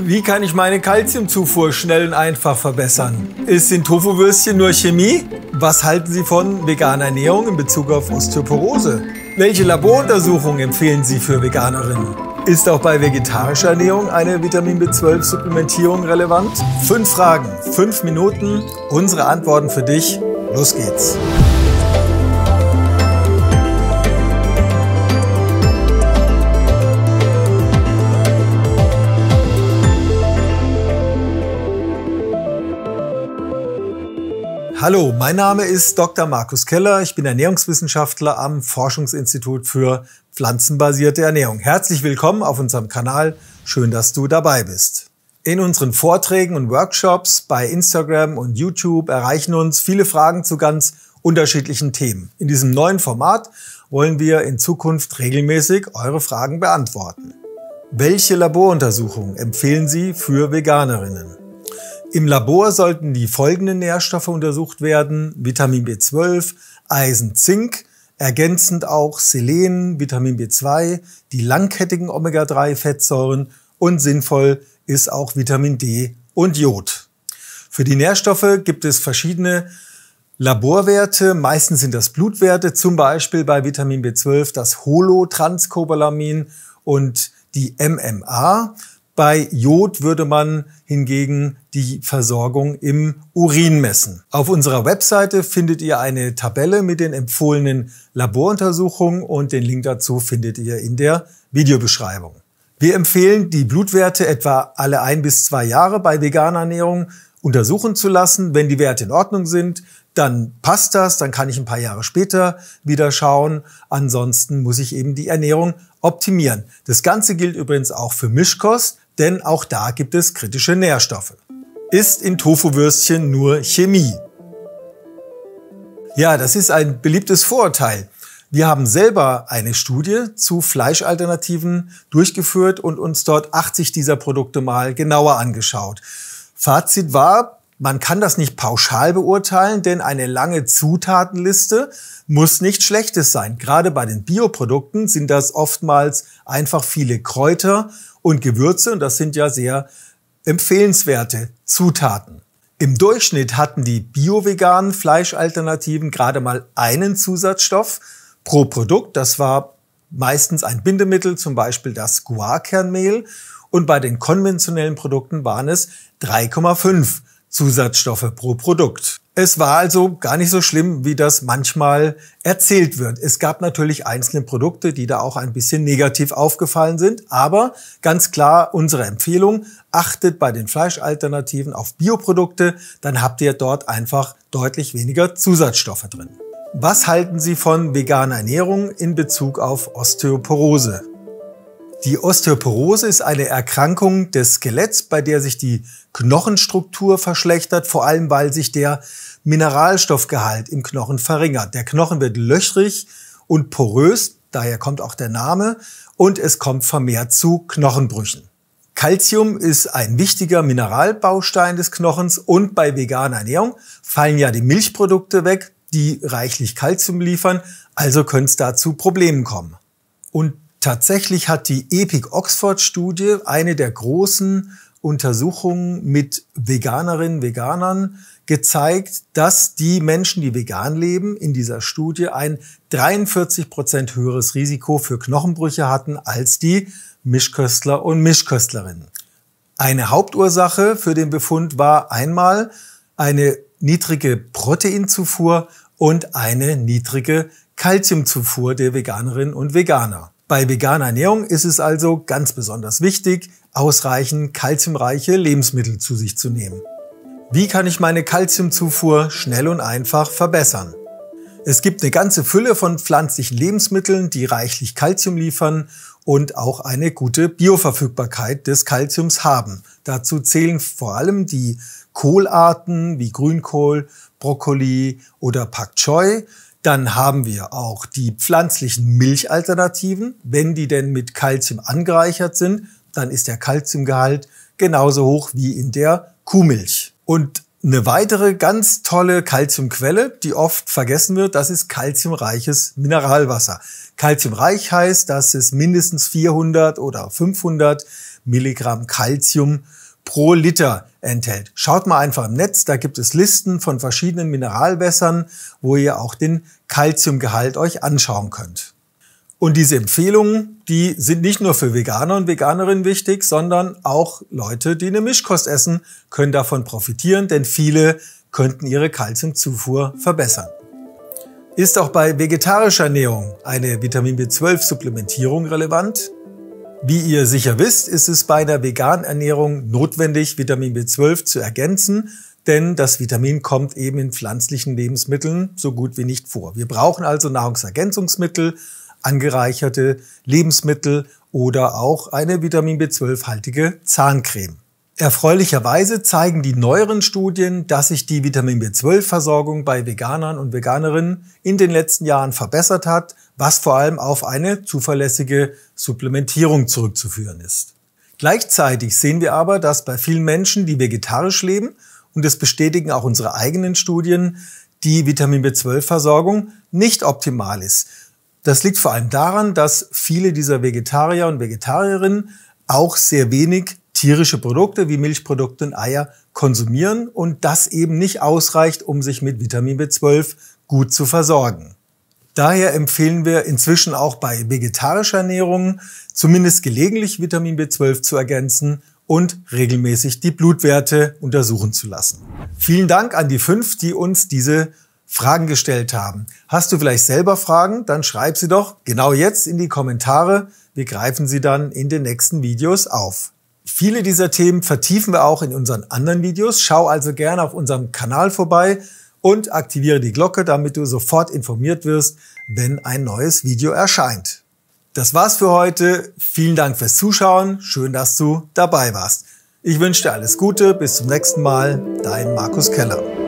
Wie kann ich meine Kalziumzufuhr schnell und einfach verbessern? Ist in Tofuwürstchen nur Chemie? Was halten Sie von veganer Ernährung in Bezug auf Osteoporose? Welche Laboruntersuchungen empfehlen Sie für Veganerinnen? Ist auch bei vegetarischer Ernährung eine Vitamin B12-Supplementierung relevant? Fünf Fragen, fünf Minuten, unsere Antworten für dich. Los geht's. Hallo, mein Name ist Dr. Markus Keller. Ich bin Ernährungswissenschaftler am Forschungsinstitut für pflanzenbasierte Ernährung. Herzlich willkommen auf unserem Kanal. Schön, dass du dabei bist. In unseren Vorträgen und Workshops bei Instagram und YouTube erreichen uns viele Fragen zu ganz unterschiedlichen Themen. In diesem neuen Format wollen wir in Zukunft regelmäßig eure Fragen beantworten. Welche Laboruntersuchungen empfehlen Sie für Veganerinnen? Im Labor sollten die folgenden Nährstoffe untersucht werden. Vitamin B12, Eisen, Zink, ergänzend auch Selen, Vitamin B2, die langkettigen Omega-3-Fettsäuren und sinnvoll ist auch Vitamin D und Jod. Für die Nährstoffe gibt es verschiedene Laborwerte, meistens sind das Blutwerte, zum Beispiel bei Vitamin B12 das Holotranscobalamin und die MMA. Bei Jod würde man hingegen die Versorgung im Urin messen. Auf unserer Webseite findet ihr eine Tabelle mit den empfohlenen Laboruntersuchungen und den Link dazu findet ihr in der Videobeschreibung. Wir empfehlen, die Blutwerte etwa alle ein bis zwei Jahre bei veganer Ernährung untersuchen zu lassen. Wenn die Werte in Ordnung sind, dann passt das, dann kann ich ein paar Jahre später wieder schauen. Ansonsten muss ich eben die Ernährung optimieren. Das Ganze gilt übrigens auch für Mischkost denn auch da gibt es kritische Nährstoffe. Ist in Tofuwürstchen nur Chemie? Ja, das ist ein beliebtes Vorurteil. Wir haben selber eine Studie zu Fleischalternativen durchgeführt und uns dort 80 dieser Produkte mal genauer angeschaut. Fazit war, man kann das nicht pauschal beurteilen, denn eine lange Zutatenliste muss nicht schlechtes sein. Gerade bei den Bioprodukten sind das oftmals einfach viele Kräuter und Gewürze und das sind ja sehr empfehlenswerte Zutaten. Im Durchschnitt hatten die bio-veganen Fleischalternativen gerade mal einen Zusatzstoff pro Produkt. Das war meistens ein Bindemittel, zum Beispiel das Guarkernmehl. Und bei den konventionellen Produkten waren es 3,5 Zusatzstoffe pro Produkt. Es war also gar nicht so schlimm, wie das manchmal erzählt wird. Es gab natürlich einzelne Produkte, die da auch ein bisschen negativ aufgefallen sind. Aber ganz klar unsere Empfehlung, achtet bei den Fleischalternativen auf Bioprodukte, dann habt ihr dort einfach deutlich weniger Zusatzstoffe drin. Was halten Sie von veganer Ernährung in Bezug auf Osteoporose? Die Osteoporose ist eine Erkrankung des Skeletts, bei der sich die Knochenstruktur verschlechtert, vor allem weil sich der Mineralstoffgehalt im Knochen verringert. Der Knochen wird löchrig und porös, daher kommt auch der Name, und es kommt vermehrt zu Knochenbrüchen. Calcium ist ein wichtiger Mineralbaustein des Knochens und bei veganer Ernährung fallen ja die Milchprodukte weg, die reichlich Calcium liefern, also können es da zu Problemen kommen. Und Tatsächlich hat die Epic Oxford Studie eine der großen Untersuchungen mit Veganerinnen, Veganern gezeigt, dass die Menschen, die vegan leben, in dieser Studie ein 43 Prozent höheres Risiko für Knochenbrüche hatten als die Mischköstler und Mischköstlerinnen. Eine Hauptursache für den Befund war einmal eine niedrige Proteinzufuhr und eine niedrige Kalziumzufuhr der Veganerinnen und Veganer. Bei veganer Ernährung ist es also ganz besonders wichtig, ausreichend kalziumreiche Lebensmittel zu sich zu nehmen. Wie kann ich meine Kalziumzufuhr schnell und einfach verbessern? Es gibt eine ganze Fülle von pflanzlichen Lebensmitteln, die reichlich Kalzium liefern und auch eine gute Bioverfügbarkeit des Kalziums haben. Dazu zählen vor allem die Kohlarten wie Grünkohl, Brokkoli oder Pak Choi, dann haben wir auch die pflanzlichen Milchalternativen. Wenn die denn mit Kalzium angereichert sind, dann ist der Kalziumgehalt genauso hoch wie in der Kuhmilch. Und eine weitere ganz tolle Kalziumquelle, die oft vergessen wird, das ist kalziumreiches Mineralwasser. Kalziumreich heißt, dass es mindestens 400 oder 500 Milligramm Kalzium pro Liter enthält. Schaut mal einfach im Netz, da gibt es Listen von verschiedenen Mineralwässern, wo ihr auch den Kalziumgehalt euch anschauen könnt. Und diese Empfehlungen, die sind nicht nur für Veganer und Veganerinnen wichtig, sondern auch Leute, die eine Mischkost essen, können davon profitieren, denn viele könnten ihre Kalziumzufuhr verbessern. Ist auch bei vegetarischer Ernährung eine Vitamin B12-Supplementierung relevant? Wie ihr sicher wisst, ist es bei der veganen Ernährung notwendig, Vitamin B12 zu ergänzen, denn das Vitamin kommt eben in pflanzlichen Lebensmitteln so gut wie nicht vor. Wir brauchen also Nahrungsergänzungsmittel, angereicherte Lebensmittel oder auch eine Vitamin B12-haltige Zahncreme. Erfreulicherweise zeigen die neueren Studien, dass sich die Vitamin B12-Versorgung bei Veganern und Veganerinnen in den letzten Jahren verbessert hat, was vor allem auf eine zuverlässige Supplementierung zurückzuführen ist. Gleichzeitig sehen wir aber, dass bei vielen Menschen, die vegetarisch leben, und das bestätigen auch unsere eigenen Studien, die Vitamin B12-Versorgung nicht optimal ist. Das liegt vor allem daran, dass viele dieser Vegetarier und Vegetarierinnen auch sehr wenig tierische Produkte wie Milchprodukte und Eier konsumieren und das eben nicht ausreicht, um sich mit Vitamin B12 gut zu versorgen. Daher empfehlen wir inzwischen auch bei vegetarischer Ernährung zumindest gelegentlich Vitamin B12 zu ergänzen und regelmäßig die Blutwerte untersuchen zu lassen. Vielen Dank an die fünf, die uns diese Fragen gestellt haben. Hast du vielleicht selber Fragen? Dann schreib sie doch genau jetzt in die Kommentare. Wir greifen sie dann in den nächsten Videos auf. Viele dieser Themen vertiefen wir auch in unseren anderen Videos. Schau also gerne auf unserem Kanal vorbei und aktiviere die Glocke, damit du sofort informiert wirst, wenn ein neues Video erscheint. Das war's für heute. Vielen Dank fürs Zuschauen. Schön, dass du dabei warst. Ich wünsche dir alles Gute. Bis zum nächsten Mal. Dein Markus Keller.